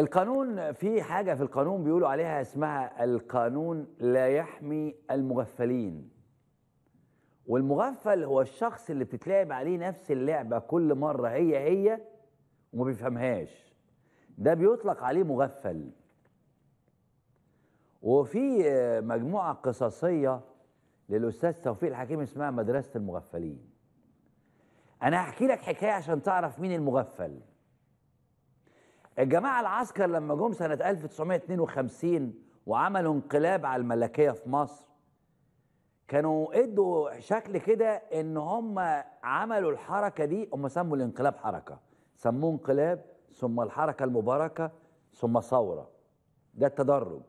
القانون في حاجه في القانون بيقولوا عليها اسمها القانون لا يحمي المغفلين والمغفل هو الشخص اللي بتتلعب عليه نفس اللعبه كل مره هي هي وما بيفهمهاش ده بيطلق عليه مغفل وفي آه، مجموعه قصصيه للاستاذ توفيق الحكيم اسمها مدرسه المغفلين انا هحكي لك حكايه عشان تعرف مين المغفل الجماعة العسكر لما جم سنة 1952 وعملوا انقلاب على الملكية في مصر كانوا ادوا شكل كده ان هم عملوا الحركة دي هم سموا الانقلاب حركة سموه انقلاب ثم الحركة المباركة ثم ثورة ده التدرج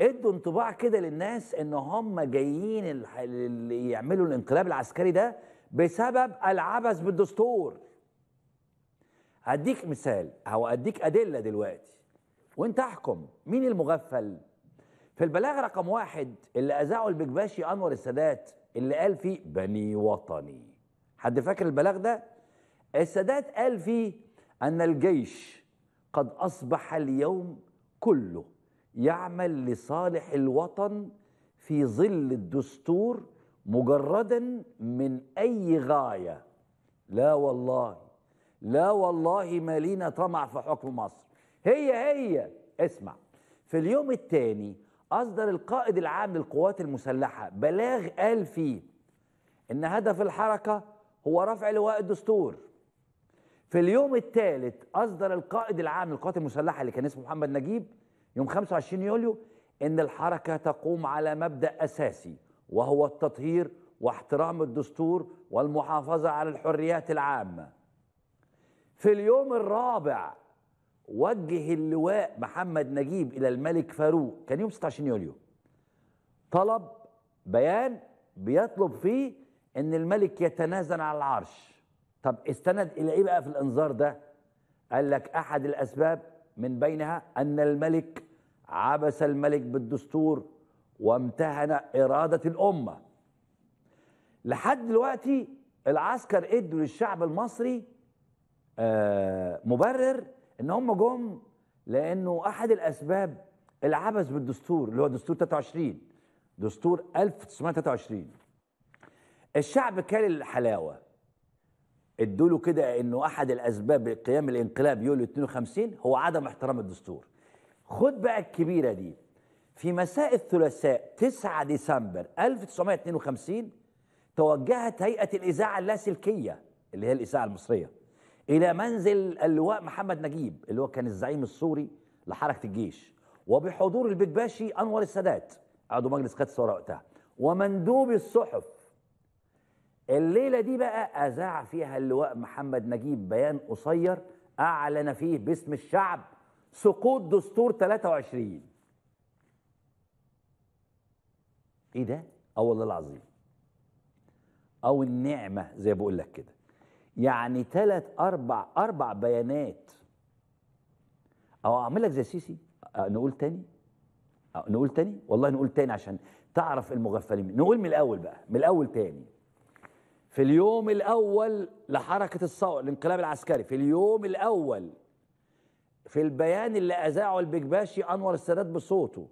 ادوا انطباع كده للناس ان هم جايين اللي يعملوا الانقلاب العسكري ده بسبب العبث بالدستور هديك مثال او اديك ادله دلوقتي وانت احكم مين المغفل في البلاغ رقم واحد اللي اذاعه البكباشي انور السادات اللي قال فيه بني وطني حد فاكر البلاغ ده السادات قال فيه ان الجيش قد اصبح اليوم كله يعمل لصالح الوطن في ظل الدستور مجردا من اي غايه لا والله لا والله ما لينا طمع في حكم مصر هي هي اسمع في اليوم الثاني أصدر القائد العام للقوات المسلحة بلاغ قال فيه إن هدف الحركة هو رفع لواء الدستور في اليوم الثالث أصدر القائد العام للقوات المسلحة اللي كان اسمه محمد نجيب يوم 25 يوليو إن الحركة تقوم على مبدأ أساسي وهو التطهير واحترام الدستور والمحافظة على الحريات العامة في اليوم الرابع وجه اللواء محمد نجيب إلى الملك فاروق كان يوم 26 يوليو طلب بيان بيطلب فيه ان الملك يتنازل على العرش طب استند الى ايه بقى في الانذار ده قال لك احد الاسباب من بينها ان الملك عبس الملك بالدستور وامتهن اراده الامه لحد دلوقتي العسكر ادوا للشعب المصري آه، مبرر ان هم جم لانه احد الاسباب العبث بالدستور اللي هو دستور 23 دستور 1923 الشعب كان الحلاوه ادوا كده انه احد الاسباب قيام الانقلاب يوليو 52 هو عدم احترام الدستور خد بقى الكبيره دي في مساء الثلاثاء 9 ديسمبر 1952 توجهت هيئه الاذاعه اللاسلكيه اللي هي الاذاعه المصريه الى منزل اللواء محمد نجيب اللي هو كان الزعيم السوري لحركه الجيش وبحضور البيك باشي انور السادات عضو مجلس قيادة الثوره وقتها ومندوب الصحف الليله دي بقى اذاع فيها اللواء محمد نجيب بيان قصير اعلن فيه باسم الشعب سقوط دستور 23 ايه ده؟ اه والله العظيم او النعمه زي بقول لك كده يعني ثلاث أربع أربع بيانات أو أعمل لك زي السيسي نقول تاني نقول تاني والله نقول تاني عشان تعرف المغفلين نقول من الأول بقى من الأول تاني في اليوم الأول لحركة الثورة الانقلاب العسكري في اليوم الأول في البيان اللي أذاعه البكباشي أنور السادات بصوته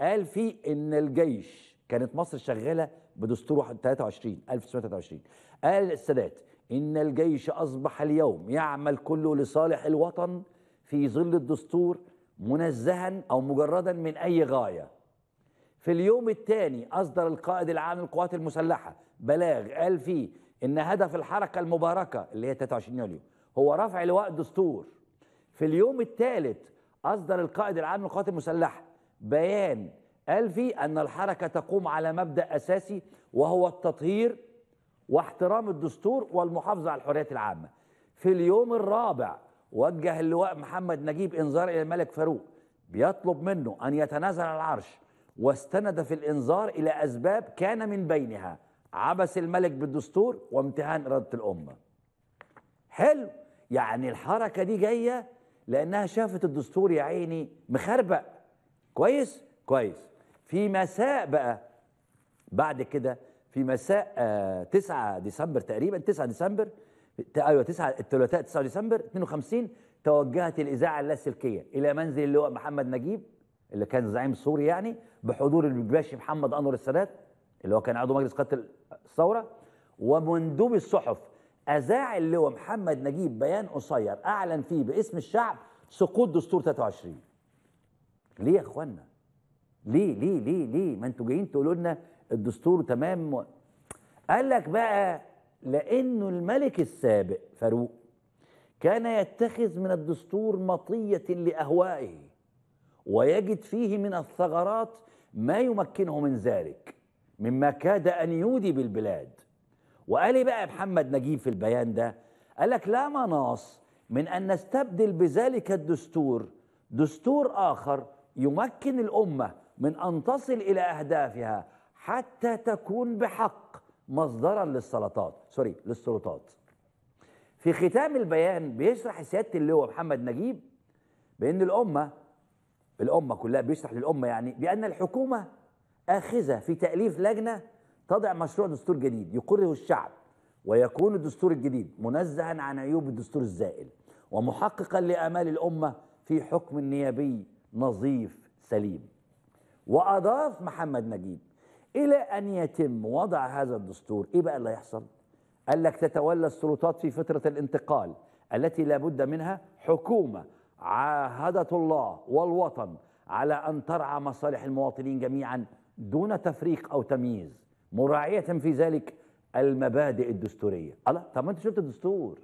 قال فيه إن الجيش كانت مصر شغالة بدستور 23 1923 قال السادات إن الجيش أصبح اليوم يعمل كله لصالح الوطن في ظل الدستور منزها أو مجردا من أي غاية في اليوم الثاني أصدر القائد العام للقوات المسلحة بلاغ قال فيه إن هدف الحركة المباركة اللي هي 23 يوليو هو رفع لواء الدستور في اليوم الثالث أصدر القائد العام للقوات المسلحة بيان قال فيه أن الحركة تقوم على مبدأ أساسي وهو التطهير واحترام الدستور والمحافظة على الحريات العامة في اليوم الرابع وجه اللواء محمد نجيب انذار إلى الملك فاروق بيطلب منه أن يتنازل عن العرش واستند في الإنذار إلى أسباب كان من بينها عبث الملك بالدستور وامتهان إرادة الأمة حلو يعني الحركة دي جاية لأنها شافت الدستور يا عيني مخربق كويس كويس في مساء بقى بعد كده في مساء 9 آه، ديسمبر تقريبا 9 ديسمبر ايوه 9 الثلاثاء 9 ديسمبر 52 توجهت الاذاعه اللاسلكيه الى منزل اللواء محمد نجيب اللي كان زعيم سوري يعني بحضور الباشا محمد انور السادات اللي هو كان عضو مجلس قاده الثوره ومندوب الصحف اذاع اللواء محمد نجيب بيان قصير اعلن فيه باسم الشعب سقوط دستور 23 ليه يا اخوانا ليه ليه ليه ليه ما انتوا جايين تقولوا لنا الدستور تمام قال لك بقى لانه الملك السابق فاروق كان يتخذ من الدستور مطيه لاهوائه ويجد فيه من الثغرات ما يمكنه من ذلك مما كاد ان يودي بالبلاد وقال ايه بقى محمد نجيب في البيان ده قال لك لا مناص من ان نستبدل بذلك الدستور دستور اخر يمكن الامه من ان تصل الى اهدافها حتى تكون بحق مصدرا للسلطات سوري للسلطات في ختام البيان بيشرح سياده اللواء محمد نجيب بان الامه الامه كلها بيشرح للامه يعني بان الحكومه اخذه في تاليف لجنه تضع مشروع دستور جديد يقره الشعب ويكون الدستور الجديد منزها عن عيوب الدستور الزائل ومحققا لامال الامه في حكم نيابي نظيف سليم واضاف محمد نجيب الى ان يتم وضع هذا الدستور ايه بقى اللي هيحصل قال لك تتولى السلطات في فتره الانتقال التي لا بد منها حكومه عاهدت الله والوطن على ان ترعى مصالح المواطنين جميعا دون تفريق او تمييز مراعيه في ذلك المبادئ الدستوريه الله طب ما انت شفت الدستور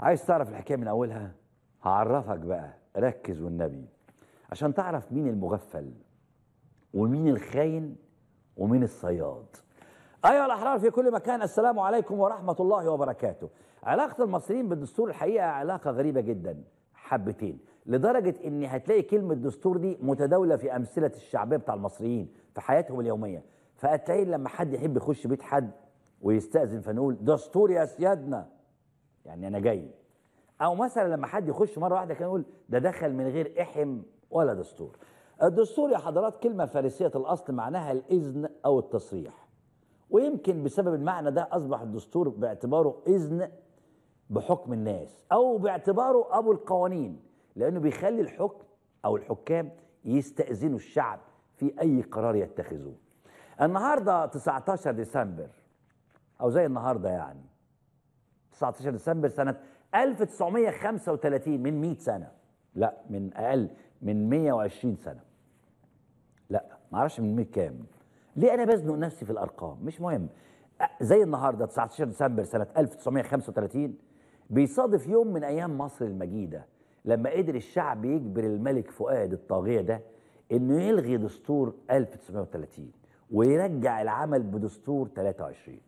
عايز تعرف الحكايه من اولها هعرفك بقى ركز والنبي عشان تعرف مين المغفل ومين الخاين ومين الصياد أيها الأحرار في كل مكان السلام عليكم ورحمة الله وبركاته علاقة المصريين بالدستور الحقيقة علاقة غريبة جدا حبتين لدرجة إن هتلاقي كلمة دستور دي متداولة في أمثلة الشعبية بتاع المصريين في حياتهم اليومية فهتلاقي لما حد يحب يخش بيت حد ويستأذن فنقول دستور يا سيادنا يعني أنا جاي او مثلا لما حد يخش مره واحده كان يقول ده دخل من غير احم ولا دستور الدستور يا حضرات كلمه فارسيه الاصل معناها الاذن او التصريح ويمكن بسبب المعنى ده اصبح الدستور باعتباره اذن بحكم الناس او باعتباره ابو القوانين لانه بيخلي الحكم او الحكام يستاذنوا الشعب في اي قرار يتخذوه النهارده 19 ديسمبر او زي النهارده يعني 19 ديسمبر سنه 1935 من 100 سنة لا من أقل من 120 سنة لا معرفش من 100 كام ليه أنا بزنق نفسي في الأرقام مش مهم زي النهارده 19 ديسمبر سنة 1935 بيصادف يوم من أيام مصر المجيدة لما قدر الشعب يجبر الملك فؤاد الطاغية ده إنه يلغي دستور 1930 ويرجع العمل بدستور 23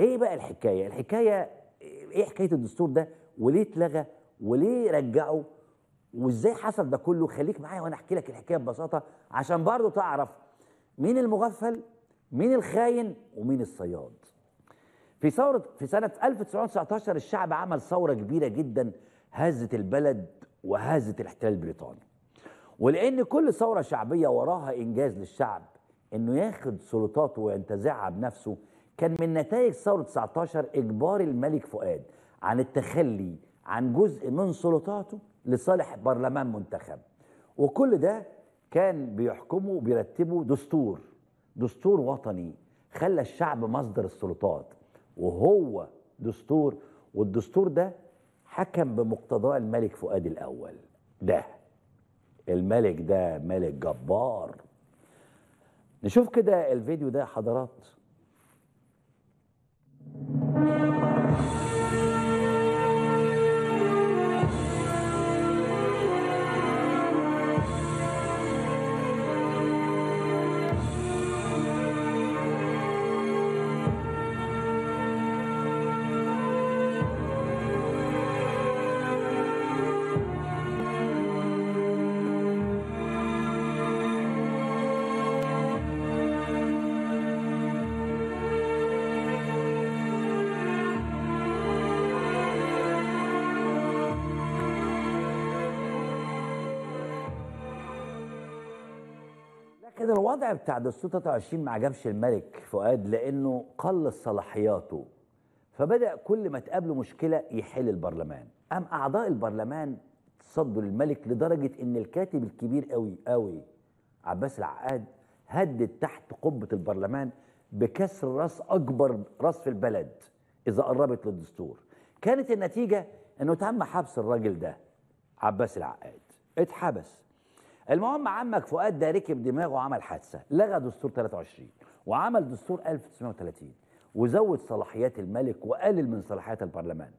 إيه بقى الحكاية؟ الحكاية إيه, إيه حكاية الدستور ده وليه اتلغى وليه رجعوا وازاي حصل ده كله خليك معايا وانا احكي لك الحكايه ببساطه عشان برضه تعرف مين المغفل مين الخاين ومين الصياد في ثورة في سنة 1919 الشعب عمل ثورة كبيرة جدا هزت البلد وهزت الاحتلال البريطاني ولأن كل ثورة شعبية وراها إنجاز للشعب إنه ياخد سلطاته وينتزعها بنفسه كان من نتائج ثورة 19 إجبار الملك فؤاد عن التخلي عن جزء من سلطاته لصالح برلمان منتخب وكل ده كان بيحكمه وبيرتبه دستور دستور وطني خلى الشعب مصدر السلطات وهو دستور والدستور ده حكم بمقتضاه الملك فؤاد الأول ده الملك ده ملك جبار نشوف كده الفيديو ده حضرات الوضع بتاع دستور 23 ما عجبش الملك فؤاد لانه قل صلاحياته فبدا كل ما تقابله مشكله يحل البرلمان قام اعضاء البرلمان تصدوا للملك لدرجه ان الكاتب الكبير قوي قوي عباس العقاد هدد تحت قبه البرلمان بكسر راس اكبر راس في البلد اذا قربت للدستور كانت النتيجه انه تم حبس الراجل ده عباس العقاد اتحبس المهم عمك فؤاد ده ركب دماغه وعمل حادثه لغى دستور 23 وعمل دستور 1930 وزود صلاحيات الملك وقلل من صلاحيات البرلمان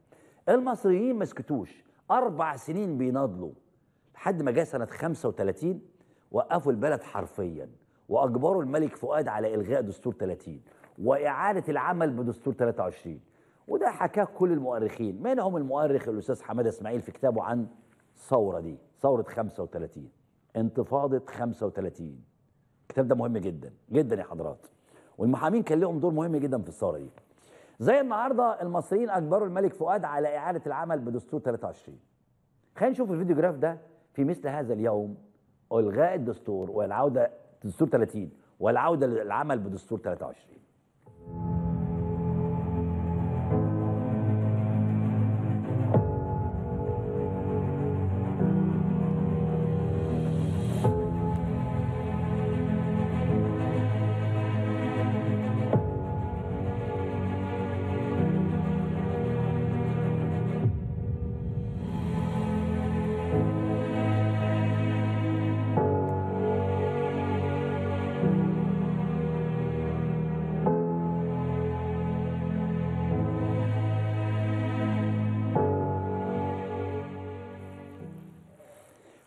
المصريين ما سكتوش اربع سنين بيناضلوا لحد ما جه سنه 35 وقفوا البلد حرفيا واجبروا الملك فؤاد على الغاء دستور 30 واعاده العمل بدستور 23 وده حكاه كل المؤرخين منهم المؤرخ الاستاذ حماده اسماعيل في كتابه عن الثوره دي ثوره 35 انتفاضه 35 الكتاب ده مهم جدا جدا يا حضرات والمحامين كان لهم دور مهم جدا في الثوره دي زي النهارده المصريين اجبروا الملك فؤاد على اعاده العمل بدستور 23 خلينا نشوف الفيديو جراف ده في مثل هذا اليوم الغاء الدستور والعوده دستور 30 والعوده للعمل بدستور 23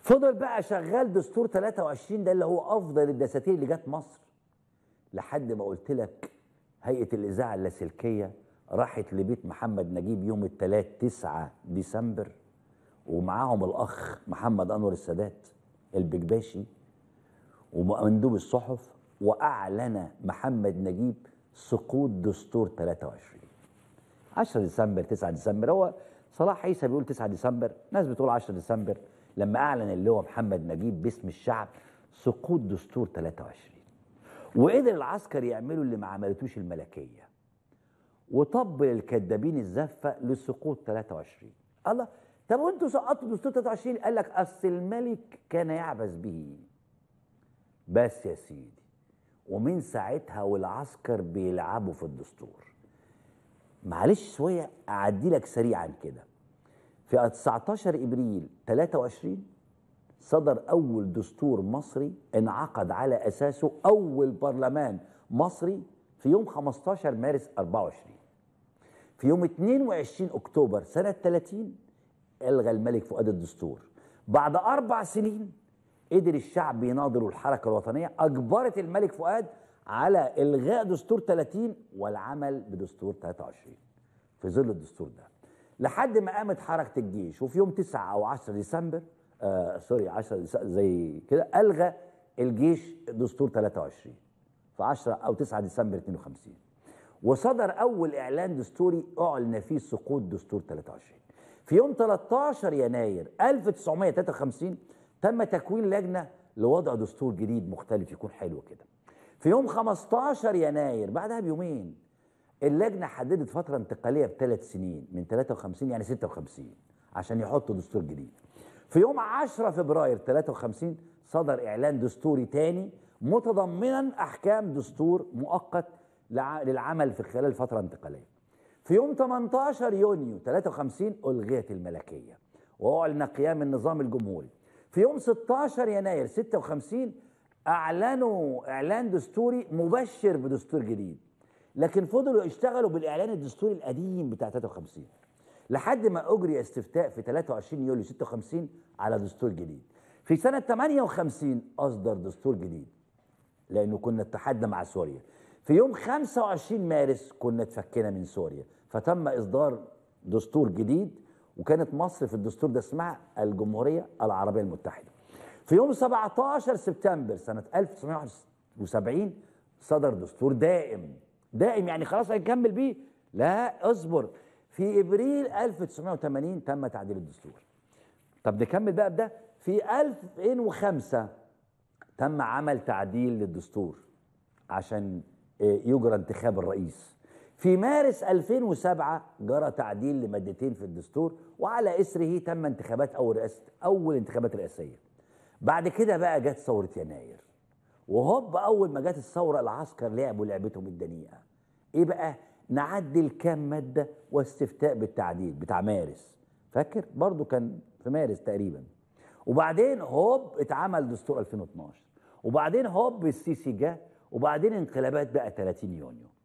فضل بقى شغال دستور 23 ده اللي هو افضل الدساتير اللي جت مصر لحد ما قلت لك هيئه الاذاعه اللاسلكيه راحت لبيت محمد نجيب يوم الثلاث 9 ديسمبر ومعاهم الاخ محمد انور السادات البكباشي ومندوب الصحف واعلن محمد نجيب سقوط دستور 23 10 ديسمبر 9 ديسمبر هو صلاح عيسى بيقول 9 ديسمبر ناس بتقول 10 ديسمبر لما أعلن اللواء محمد نجيب باسم الشعب سقوط دستور 23 وقدر العسكر يعملوا اللي ما عملتوش الملكية وطبل الكذابين الزفة لسقوط 23 الله طب وانتوا سقطتوا دستور 23 قال لك اصل الملك كان يعبث به بس يا سيدي ومن ساعتها والعسكر بيلعبوا في الدستور معلش شويه اعدي لك سريعا كده في 19 آية ابريل 23 صدر اول دستور مصري انعقد على اساسه اول برلمان مصري في يوم 15 مارس 24 في يوم 22 اكتوبر سنه 30 الغى الملك فؤاد الدستور بعد اربع سنين قدر الشعب يناضل والحركه الوطنيه اجبرت الملك فؤاد على الغاء دستور 30 والعمل بدستور 23 في ظل الدستور ده لحد ما قامت حركه الجيش وفي يوم 9 او 10 ديسمبر آه سوري 10 ديسمبر زي كده الغى الجيش دستور 23 في 10 او 9 ديسمبر 52 وصدر اول اعلان دستوري اعلن فيه سقوط دستور 23 في يوم 13 يناير 1953 تم تكوين لجنه لوضع دستور جديد مختلف يكون حلو كده في يوم 15 يناير بعدها بيومين اللجنه حددت فتره انتقاليه بثلاث سنين من 53 يعني 56 عشان يحطوا دستور جديد في يوم 10 فبراير 53 صدر اعلان دستوري ثاني متضمنا احكام دستور مؤقت للعمل في خلال فتره انتقاليه في يوم 18 يونيو 53 الغيت الملكيه واعلن قيام النظام الجمهوري في يوم 16 يناير 56 اعلنوا اعلان دستوري مبشر بدستور جديد لكن فضلوا يشتغلوا بالاعلان الدستوري القديم بتاع 53 لحد ما اجري استفتاء في 23 يوليو 56 على دستور جديد في سنه 58 اصدر دستور جديد لانه كنا اتحدنا مع سوريا في يوم 25 مارس كنا اتفكينا من سوريا فتم اصدار دستور جديد وكانت مصر في الدستور ده اسمها الجمهوريه العربيه المتحده في يوم 17 سبتمبر سنه 1971 صدر دستور دائم دائم يعني خلاص هنكمل بيه لا اصبر في ابريل 1980 تم تعديل الدستور طب نكمل بقى بده في 2005 تم عمل تعديل للدستور عشان آه، يجرى انتخاب الرئيس في مارس 2007 جرى تعديل لمادتين في الدستور وعلى اثره تم انتخابات اول رئاسه اول انتخابات رئاسيه بعد كده بقى جت ثوره يناير وهوب اول ما جت الثوره العسكر لعبوا لعبتهم الدنيئه ايه بقى نعدل كام ماده واستفتاء بالتعديل بتاع مارس فاكر برضو كان في مارس تقريبا وبعدين هوب اتعمل دستور 2012 وبعدين هوب السيسي جه وبعدين انقلابات بقى 30 يونيو